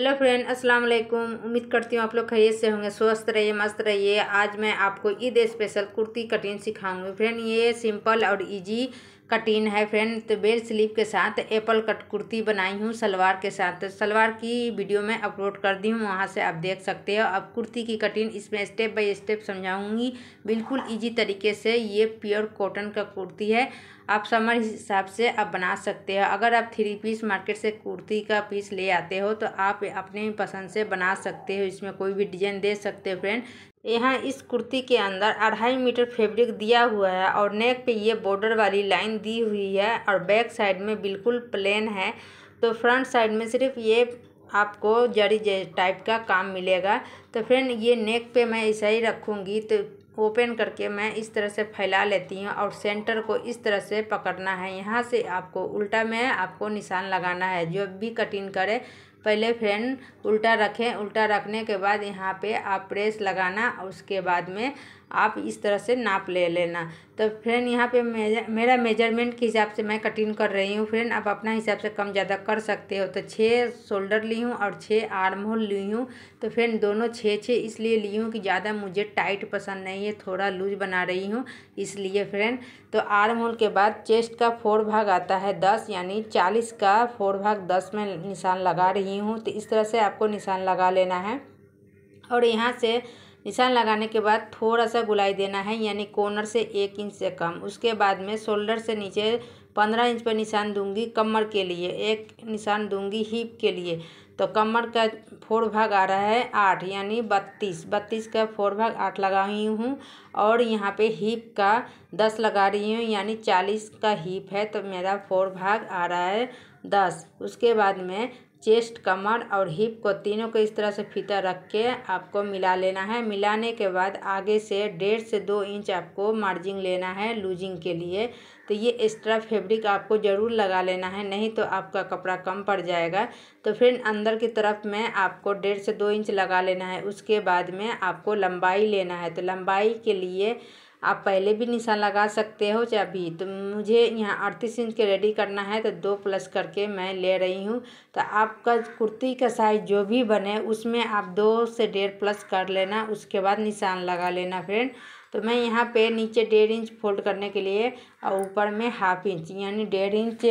hello friend अस्सलाम वालेकुम उम्मीद करती हूँ आप लोग खरीद से होंगे स्वस्थ रहिए मस्त रहिए आज मैं आपको ईद स्पेशल कुर्ती कटिंग सिखाऊंगी फ्रेंड ये सिंपल और इजी कटिन है फ्रेंड तो बेल स्लीव के साथ एप्पल कट कुर्ती बनाई हूँ सलवार के साथ सलवार की वीडियो मैं अपलोड कर दी हूँ वहाँ से आप देख सकते हो अब कुर्ती की कटिन इसमें स्टेप बाय स्टेप समझाऊँगी बिल्कुल इजी तरीके से ये प्योर कॉटन का कुर्ती है आप समर हिसाब से आप बना सकते हो अगर आप थ्री पीस मार्केट से कुर्ती का पीस ले आते हो तो आप अपने पसंद से बना सकते हो इसमें कोई भी डिजाइन दे सकते हो फ्रेंड यहाँ इस कुर्ती के अंदर अढ़ाई मीटर फैब्रिक दिया हुआ है और नेक पे ये बॉर्डर वाली लाइन दी हुई है और बैक साइड में बिल्कुल प्लेन है तो फ्रंट साइड में सिर्फ ये आपको जड़ी टाइप का काम मिलेगा तो फ्रेंड ये नेक पे मैं ऐसा ही रखूँगी तो ओपन करके मैं इस तरह से फैला लेती हूँ और सेंटर को इस तरह से पकड़ना है यहाँ से आपको उल्टा में आपको निशान लगाना है जो भी कटिंग करे पहले फैन उल्टा रखें उल्टा रखने के बाद यहाँ पे आप प्रेस लगाना उसके बाद में आप इस तरह से नाप ले लेना तो फ्रेंड यहाँ पे मेरा मेजरमेंट के हिसाब से मैं कटिंग कर रही हूँ फ्रेंड आप अपना हिसाब से कम ज़्यादा कर सकते हो तो छः शोल्डर ली हूँ और छः आर्म होल ली हूँ तो फ्रेंड दोनों छः छः इसलिए ली हूँ कि ज़्यादा मुझे टाइट पसंद नहीं है थोड़ा लूज बना रही हूँ इसलिए फ्रेंड तो आर्म होल के बाद चेस्ट का फोर भाग आता है दस यानी चालीस का फोर भाग दस में निशान लगा रही हूँ तो इस तरह से आपको निशान लगा लेना है और यहाँ से निशान लगाने के बाद थोड़ा सा गुलाई देना है यानी कॉर्नर से एक इंच से कम उसके बाद में शोल्डर से नीचे पंद्रह इंच पर निशान दूंगी कमर के लिए एक निशान दूंगी हीप के लिए तो कमर का फोर भाग आ रहा है आठ यानी बत्तीस बत्तीस का फोर भाग आठ लगा रही हूँ और यहाँ पे हीप का दस लगा रही हूँ यानी चालीस का हीप है तो मेरा फोर भाग आ रहा है दस उसके बाद में चेस्ट कमर और हिप को तीनों को इस तरह से फीता रख के आपको मिला लेना है मिलाने के बाद आगे से डेढ़ से दो इंच आपको मार्जिंग लेना है लूजिंग के लिए तो ये एक्स्ट्रा फैब्रिक आपको ज़रूर लगा लेना है नहीं तो आपका कपड़ा कम पड़ जाएगा तो फिर अंदर की तरफ में आपको डेढ़ से दो इंच लगा लेना है उसके बाद में आपको लंबाई लेना है तो लंबाई के लिए आप पहले भी निशान लगा सकते हो चाहे अभी तो मुझे यहाँ अड़तीस इंच के रेडी करना है तो दो प्लस करके मैं ले रही हूँ तो आपका कुर्ती का साइज जो भी बने उसमें आप दो से डेढ़ प्लस कर लेना उसके बाद निशान लगा लेना फ्रेंड तो मैं यहाँ पे नीचे डेढ़ इंच फोल्ड करने के लिए और ऊपर में हाफ इंच यानी डेढ़ इंच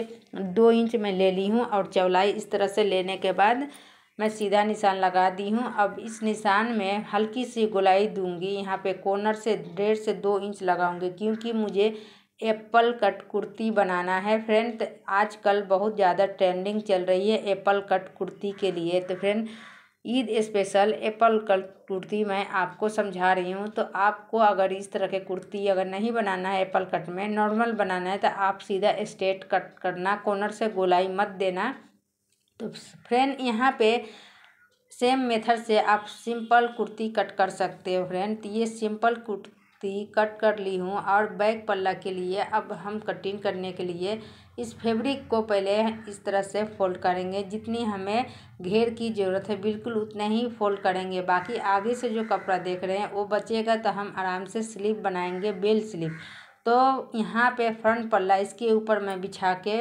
दो इंच मैं ले ली हूँ और चौलाई इस तरह से लेने के बाद मैं सीधा निशान लगा दी हूँ अब इस निशान में हल्की सी गोलाई दूंगी यहाँ पे कॉर्नर से डेढ़ से दो इंच लगाऊंगी क्योंकि मुझे एप्पल कट कुर्ती बनाना है फ्रेंड आजकल बहुत ज़्यादा ट्रेंडिंग चल रही है एप्पल कट कुर्ती के लिए तो friend Eid special apple cut kurti मैं आपको समझा रही हूँ तो आपको अगर इस तरह के कुर्ती अगर नहीं बनाना है एप्पल कट में नॉर्मल बनाना है तो आप सीधा स्ट्रेट कट करना कॉर्नर से गोलाई मत देना तो फ्रेंड यहाँ पे सेम मेथड से आप सिंपल कुर्ती कट कर सकते हो फ्रेंड तो ये सिंपल कुर्ती कट कर ली हूँ और बैक पल्ला के लिए अब हम कटिंग करने के लिए इस फैब्रिक को पहले इस तरह से फोल्ड करेंगे जितनी हमें घेर की ज़रूरत है बिल्कुल उतना ही फोल्ड करेंगे बाकी आगे से जो कपड़ा देख रहे हैं वो बचेगा तो हम आराम से स्लीप बनाएंगे बेल स्लीप तो यहाँ पे फ्रंट पल्ला इसके ऊपर मैं बिछा के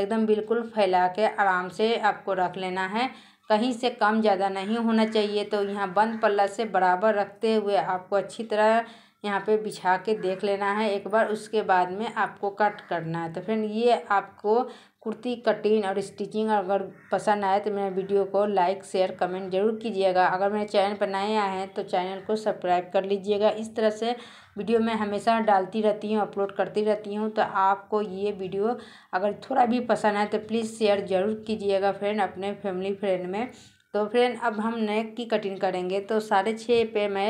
एकदम बिल्कुल फैला के आराम से आपको रख लेना है कहीं से कम ज़्यादा नहीं होना चाहिए तो यहाँ बंद पल्ला से बराबर रखते हुए आपको अच्छी तरह यहाँ पे बिछा के देख लेना है एक बार उसके बाद में आपको कट करना है तो फ्रेंड ये आपको कुर्ती कटिंग और स्टिचिंग अगर पसंद आए तो मेरे वीडियो को लाइक शेयर कमेंट जरूर कीजिएगा अगर मेरे चैनल पर नए आए हैं तो चैनल को सब्सक्राइब कर लीजिएगा इस तरह से वीडियो मैं हमेशा डालती रहती हूँ अपलोड करती रहती हूँ तो आपको ये वीडियो अगर थोड़ा भी पसंद आए तो प्लीज़ शेयर जरूर कीजिएगा फ्रेंड अपने फैमिली फ्रेंड में तो फ्रेंड अब हम नेक की कटिंग करेंगे तो साढ़े छः पे मैं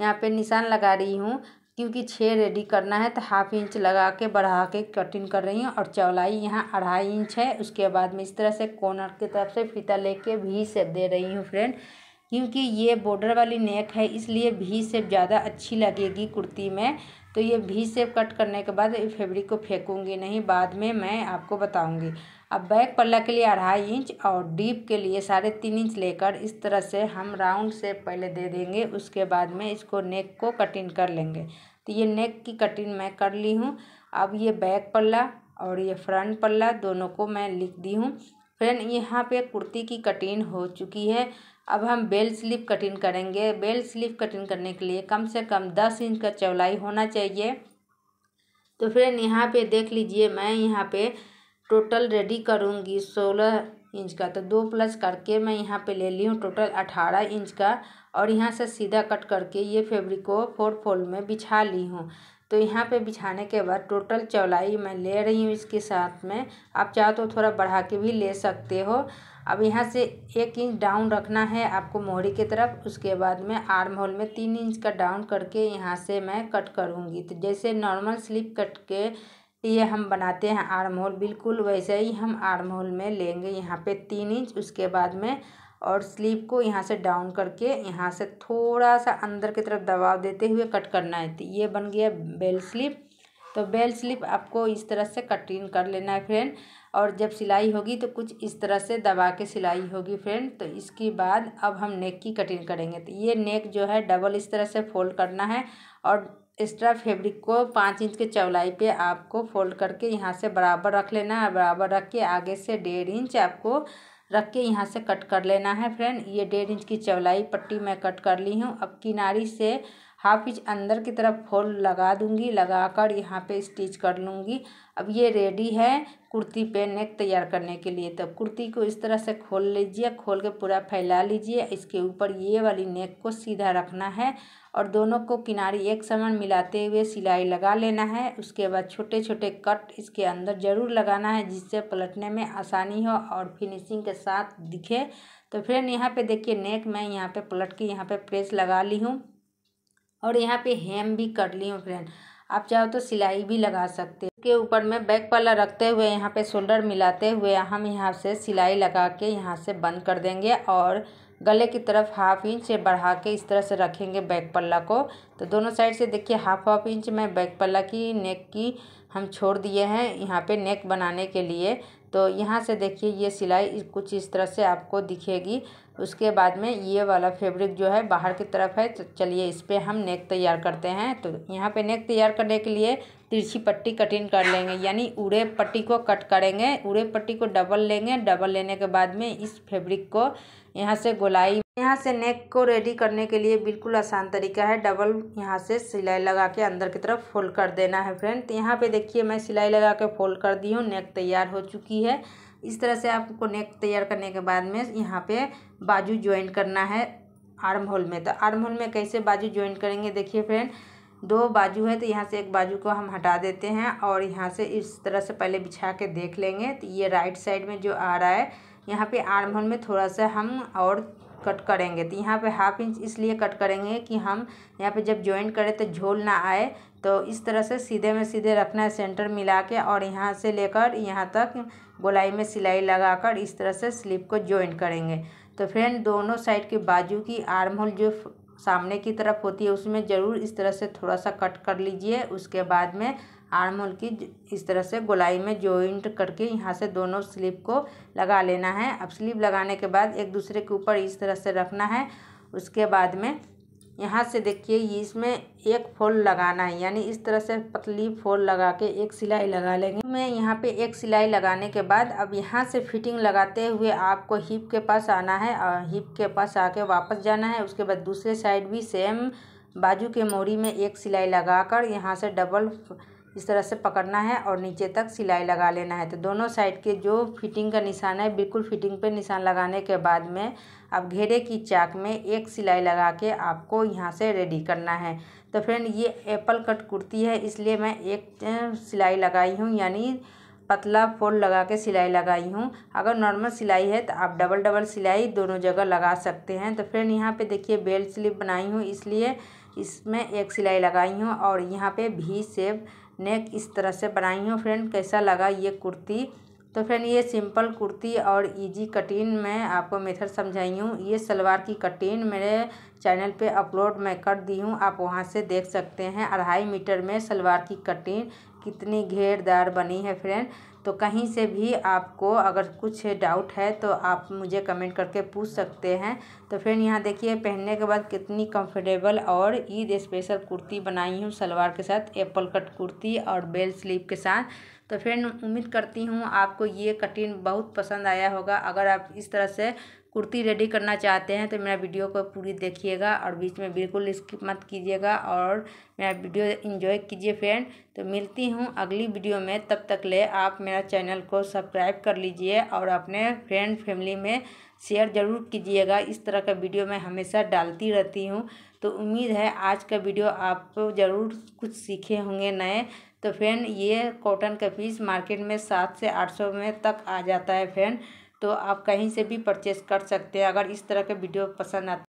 यहाँ पे निशान लगा रही हूँ क्योंकि छः रेडी करना है तो हाफ़ इंच लगा के बढ़ा के कटिंग कर रही हूँ और चौलाई यहाँ अढ़ाई इंच है उसके बाद में इस तरह से कॉर्नर की तरफ से फीता लेके भी सेप दे रही हूँ फ्रेंड क्योंकि ये बॉर्डर वाली नेक है इसलिए भी सेप ज़्यादा अच्छी लगेगी कुर्ती में तो ये भी सेप कट करने के बाद फेब्रिक को फेंकूँगी नहीं बाद में मैं आपको बताऊँगी अब बैक पल्ला के लिए अढ़ाई इंच और डीप के लिए साढ़े तीन इंच लेकर इस तरह से हम राउंड सेप पहले दे देंगे उसके बाद में इसको नेक को कटिंग कर लेंगे तो ये नेक की कटिंग मैं कर ली हूँ अब ये बैक पल्ला और ये फ्रंट पल्ला दोनों को मैं लिख दी हूँ फ्रेंड यहाँ पे कुर्ती की कटिंग हो चुकी है अब हम बेल स्लिप कटिंग करेंगे बेल स्लिप कटिंग करने के लिए कम से कम दस इंच का चौलाई होना चाहिए तो फ्रेंड यहाँ पे देख लीजिए मैं यहाँ पे टोटल रेडी करूँगी सोलह इंच का तो दो प्लस करके मैं यहाँ पे ले ली हूँ टोटल अठारह इंच का और यहाँ से सीधा कट करके ये फेब्रिक को फोर फोल्ड में बिछा ली हूँ तो यहाँ पे बिछाने के बाद टोटल चौलाई मैं ले रही हूँ इसके साथ में आप चाहो तो थोड़ा बढ़ा के भी ले सकते हो अब यहाँ से एक इंच डाउन रखना है आपको मोहरी की तरफ उसके बाद में आर्म होल में तीन इंच का डाउन करके यहाँ से मैं कट करूँगी तो जैसे नॉर्मल स्लिप कट के लिए हम बनाते हैं आर्म होल बिल्कुल वैसे ही हम आर्म होल में लेंगे यहाँ पे तीन इंच उसके बाद में और स्लीप को यहाँ से डाउन करके यहाँ से थोड़ा सा अंदर की तरफ दबाव देते हुए कट करना है तो ये बन गया बेल स्लीप तो बेल स्लिप आपको इस तरह से कटिंग कर लेना है फ्रेंड और जब सिलाई होगी तो कुछ इस तरह से दबा के सिलाई होगी फ्रेंड तो इसके बाद अब हम नेक की कटिंग करेंगे तो ये नेक जो है डबल इस तरह से फोल्ड करना है और एक्स्ट्रा फैब्रिक को पाँच इंच के चौलाई पे आपको फोल्ड करके यहाँ से बराबर रख लेना है बराबर रख के आगे से डेढ़ इंच आपको रख के यहाँ से कट कर लेना है फ्रेंड ये डेढ़ इंच की चौलाई पट्टी मैं कट कर ली हूँ अब किनारी से हाफ इंच अंदर की तरफ फोल्ड लगा दूंगी लगा कर यहाँ पर स्टिच कर लूँगी अब ये रेडी है कुर्ती पे नेक तैयार करने के लिए तब तो कुर्ती को इस तरह से खोल लीजिए खोल के पूरा फैला लीजिए इसके ऊपर ये वाली नेक को सीधा रखना है और दोनों को किनारे एक समान मिलाते हुए सिलाई लगा लेना है उसके बाद छोटे छोटे कट इसके अंदर ज़रूर लगाना है जिससे पलटने में आसानी हो और फिनिशिंग के साथ दिखे तो फ्रेंड यहाँ पे देखिए नेक मैं यहाँ पे पलट के यहाँ पे प्रेस लगा ली हूँ और यहाँ पे हेम भी कर ली हूँ फ्रेंड आप चाहो तो सिलाई भी लगा सकते हैं इसके ऊपर में बैक पल्ला रखते हुए यहाँ पे शोल्डर मिलाते हुए हम यहाँ से सिलाई लगा के यहाँ से बंद कर देंगे और गले की तरफ हाफ इंच बढ़ा के इस तरह से रखेंगे बैक पल्ला को तो दोनों साइड से देखिए हाफ हाफ इंच में बैक पल्ला की नेक की हम छोड़ दिए हैं यहाँ पे नेक बनाने के लिए तो यहाँ से देखिए ये सिलाई कुछ इस तरह से आपको दिखेगी उसके बाद में ये वाला फैब्रिक जो है बाहर की तरफ है तो चलिए इस पर हम नेक तैयार करते हैं तो यहाँ पे नेक तैयार करने के लिए तिरछी पट्टी कटिंग कर लेंगे यानी उड़े पट्टी को कट करेंगे उड़े पट्टी को डबल लेंगे डबल लेने के बाद में इस फेब्रिक को यहाँ से गोलाई यहाँ से नेक को रेडी करने के लिए बिल्कुल आसान तरीका है डबल यहाँ से सिलाई लगा के अंदर की तरफ फोल्ड कर देना है फ्रेंड तो यहाँ पे देखिए मैं सिलाई लगा के फोल्ड कर दी हूँ नेक तैयार हो चुकी है इस तरह से आपको नेक तैयार करने के बाद में यहाँ पे बाजू ज्वाइन करना है आर्म होल में तो आर्म होल में कैसे बाजू ज्वाइन करेंगे देखिए फ्रेंड दो बाजू है तो यहाँ से एक बाजू को हम हटा देते हैं और यहाँ से इस तरह से पहले बिछा के देख लेंगे तो ये राइट साइड में जो आ रहा है यहाँ पे आर्म होल में थोड़ा सा हम और कट करेंगे तो यहाँ पे हाफ इंच इसलिए कट करेंगे कि हम यहाँ पे जब ज्वाइन करें तो झोल ना आए तो इस तरह से सीधे में सीधे रखना है सेंटर मिला के और यहाँ से लेकर यहाँ तक गोलाई में सिलाई लगाकर इस तरह से स्लीप को ज्वाइन करेंगे तो फ्रेंड दोनों साइड के बाजू की आर्म होल जो सामने की तरफ होती है उसमें ज़रूर इस तरह से थोड़ा सा कट कर लीजिए उसके बाद में आर्मोल की इस तरह से गोलाई में जॉइंट करके यहाँ से दोनों स्लीप को लगा लेना है अब स्लीप लगाने के बाद एक दूसरे के ऊपर इस तरह से रखना है उसके बाद में यहाँ से देखिए इसमें एक फोल्ड लगाना है यानी इस तरह से पतली फोल्ड लगा के एक सिलाई लगा लेंगे मैं यहाँ पे एक सिलाई लगाने के बाद अब यहाँ से फिटिंग लगाते हुए आपको हिप के पास आना है और हिप के पास आके वापस जाना है उसके बाद दूसरे साइड भी सेम बाजू के मोरी में एक सिलाई लगाकर यहाँ से डबल इस तरह से पकड़ना है और नीचे तक सिलाई लगा लेना है तो दोनों साइड के जो फिटिंग का निशान है बिल्कुल फिटिंग पे निशान लगाने के बाद में अब घेरे की चाक में एक सिलाई लगा के आपको यहाँ से रेडी करना है तो फ्रेंड ये एप्पल कट कुर्ती है इसलिए मैं एक सिलाई लगाई हूँ यानी पतला फोल्ड लगा के सिलाई लगाई हूँ अगर नॉर्मल सिलाई है तो आप डबल डबल सिलाई दोनों जगह लगा सकते हैं तो फ्रेंड यहाँ पे देखिए बेल्ट स्लिप बनाई हूँ इसलिए इसमें एक सिलाई लगाई हूँ और यहाँ पे भी सेब नेक इस तरह से बनाई हूँ फ्रेंड कैसा लगा ये कुर्ती तो फ्रेंड ये सिंपल कुर्ती और इजी कटिंग में आपको मेथड समझाई हूँ ये सलवार की कटिंग मेरे चैनल पे अपलोड मैं कर दी हूँ आप वहाँ से देख सकते हैं अढ़ाई मीटर में सलवार की कटिंग कितनी घेरदार बनी है फ्रेंड तो कहीं से भी आपको अगर कुछ डाउट है तो आप मुझे कमेंट करके पूछ सकते हैं तो फ्रेंड यहाँ देखिए पहनने के बाद कितनी कंफर्टेबल और ईद स्पेशल कुर्ती बनाई हूँ सलवार के साथ एप्पल कट कुर्ती और बेल स्लीव के साथ तो फ्रेंड उम्मीद करती हूँ आपको ये कटिंग बहुत पसंद आया होगा अगर आप इस तरह से कुर्ती रेडी करना चाहते हैं तो मेरा वीडियो को पूरी देखिएगा और बीच में बिल्कुल स्किप मत कीजिएगा और मेरा वीडियो इन्जॉय कीजिए फ्रेंड तो मिलती हूँ अगली वीडियो में तब तक ले आप मेरा चैनल को सब्सक्राइब कर लीजिए और अपने फ्रेंड फैमिली में शेयर ज़रूर कीजिएगा इस तरह का वीडियो मैं हमेशा डालती रहती हूँ तो उम्मीद है आज का वीडियो आप ज़रूर कुछ सीखे होंगे नए तो फ्रेंड ये कॉटन का पीस मार्केट में सात से आठ सौ में तक आ जाता है फ्रेंड तो आप कहीं से भी परचेस कर सकते हैं अगर इस तरह के वीडियो पसंद आते